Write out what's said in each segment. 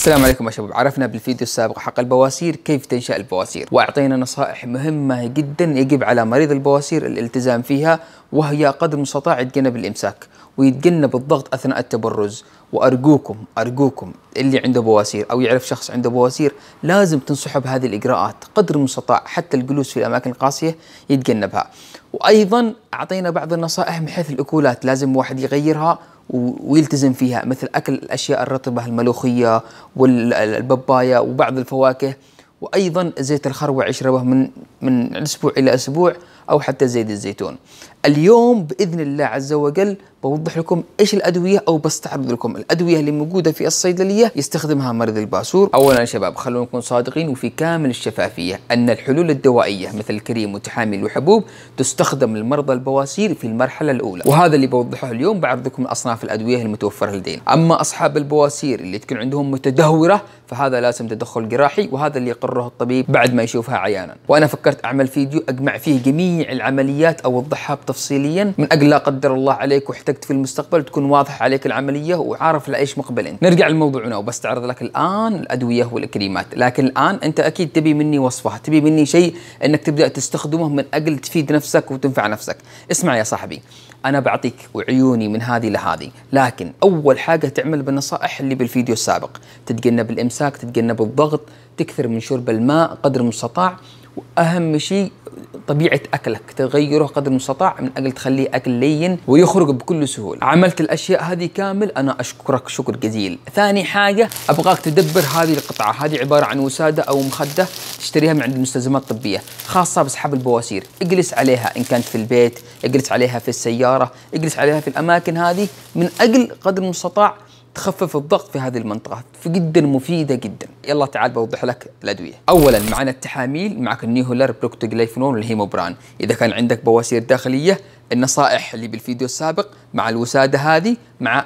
السلام عليكم يا شباب عرفنا بالفيديو السابق حق البواسير كيف تنشا البواسير واعطينا نصائح مهمه جدا يجب على مريض البواسير الالتزام فيها وهي قدر المستطاع يتجنب الامساك ويتجنب الضغط اثناء التبرز وارجوكم ارجوكم اللي عنده بواسير او يعرف شخص عنده بواسير لازم تنصحه بهذه الاجراءات قدر المستطاع حتى الجلوس في الاماكن القاسيه يتجنبها وايضا اعطينا بعض النصائح من حيث الاكولات لازم واحد يغيرها ويلتزم فيها مثل أكل الأشياء الرطبة الملوخية والبابايا وبعض الفواكه وأيضا زيت الخروع يشربه من من أسبوع إلى أسبوع أو حتى زيت الزيتون اليوم بإذن الله عز وجل بوضح لكم إيش الأدوية أو بستعرض لكم الأدوية اللي موجودة في الصيدلية يستخدمها مريض الباسور أولا يا شباب خلونا نكون صادقين وفي كامل الشفافية أن الحلول الدوائية مثل الكريم والتحاميل والحبوب تستخدم لمرضى البواسير في المرحلة الأولى وهذا اللي بوضحه اليوم بعرض لكم أصناف الأدوية المتوفرة لدينا أما أصحاب البواسير اللي تكون عندهم متدهورة فهذا لازم تدخل جراحي وهذا اللي يقره الطبيب بعد ما يشوفها عيانا وأنا فكرت أعمل فيديو أجمع فيه جميع جميع العمليات اوضحها تفصيليا من اجل لا قدر الله عليك واحتجت في المستقبل تكون واضحه عليك العمليه وعارف لايش مقبل انت نرجع لموضوعنا وبستعرض لك الان الادويه والكريمات لكن الان انت اكيد تبي مني وصفه تبي مني شيء انك تبدا تستخدمه من اجل تفيد نفسك وتنفع نفسك اسمع يا صاحبي انا بعطيك وعيوني من هذه لهذه لكن اول حاجه تعمل بالنصائح اللي بالفيديو السابق تتجنب الامساك تتجنب الضغط تكثر من شرب الماء قدر المستطاع واهم شيء طبيعه اكلك تغيره قدر المستطاع من اجل تخليه اكل لين ويخرج بكل سهوله عملت الاشياء هذه كامل انا اشكرك شكر جزيل ثاني حاجه ابغاك تدبر هذه القطعه هذه عباره عن وساده او مخده تشتريها من عند المستلزمات الطبيه خاصه بسحب البواسير اجلس عليها ان كانت في البيت اجلس عليها في السياره اجلس عليها في الاماكن هذه من اجل قدر المستطاع تخفف الضغط في هذه المنطقة فجدا مفيدة جدا يلا تعال بوضح لك الأدوية أولا معنا التحاميل معك النيهولر بلوكتوغليفنون والهيموبران إذا كان عندك بواسير داخلية النصائح اللي بالفيديو السابق مع الوسادة هذه مع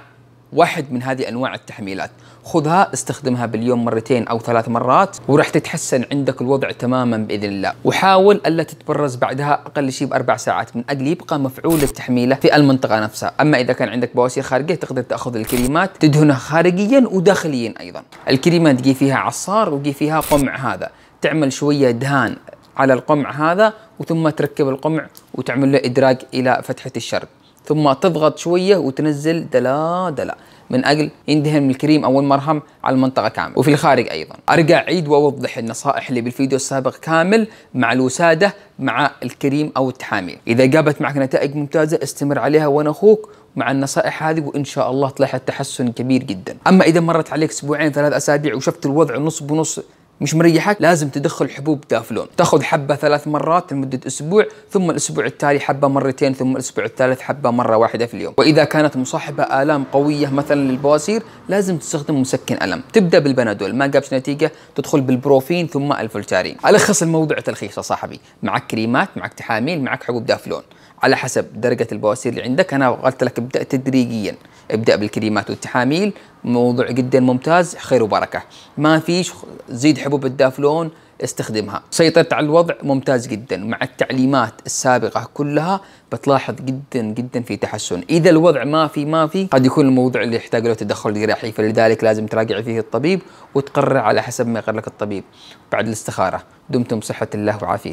واحد من هذه انواع التحميلات خذها استخدمها باليوم مرتين او ثلاث مرات وراح تتحسن عندك الوضع تماما باذن الله وحاول الا تتبرز بعدها اقل شيء باربع ساعات من اجل يبقى مفعول التحميله في المنطقه نفسها اما اذا كان عندك بواسير خارجيه تقدر تاخذ الكريمات تدهنها خارجيا وداخليا ايضا الكريمه تجي فيها عصار وتجي فيها قمع هذا تعمل شويه دهان على القمع هذا وثم تركب القمع وتعمل له ادراج الى فتحه الشرج ثم تضغط شوية وتنزل دلا دلا من اجل يندهن الكريم او المرهم على المنطقه كامل وفي الخارج ايضا ارجع عيد واوضح النصائح اللي بالفيديو السابق كامل مع الوساده مع الكريم او التحاميل اذا جابت معك نتائج ممتازه استمر عليها وانا اخوك مع النصائح هذه وان شاء الله تلاحظ تحسن كبير جدا اما اذا مرت عليك اسبوعين ثلاث اسابيع وشفت الوضع نص بنص مش مريحك لازم تدخل حبوب دافلون تاخذ حبه ثلاث مرات لمده اسبوع ثم الاسبوع التالي حبه مرتين ثم الاسبوع الثالث حبه مره واحده في اليوم واذا كانت مصاحبه الام قويه مثلا للبواسير لازم تستخدم مسكن الم تبدا بالبنادول ما جابش نتيجه تدخل بالبروفين ثم الفولتارين الخص الموضوع تلخيص يا صاحبي معك كريمات معك تحاميل معك حبوب دافلون على حسب درجه البواسير اللي عندك انا قلت لك ابدا تدريجيا ابدأ بالكريمات والتحاميل موضوع جدا ممتاز خير وبركة ما فيش زيد حبوب الدافلون استخدمها سيطرت على الوضع ممتاز جدا مع التعليمات السابقة كلها بتلاحظ جدا جدا في تحسن إذا الوضع ما في ما في قد يكون الموضوع اللي يحتاج له تدخل جراحي فلذلك لازم تراجع فيه الطبيب وتقرر على حسب ما يقرر لك الطبيب بعد الاستخارة دمتم صحة الله وعافية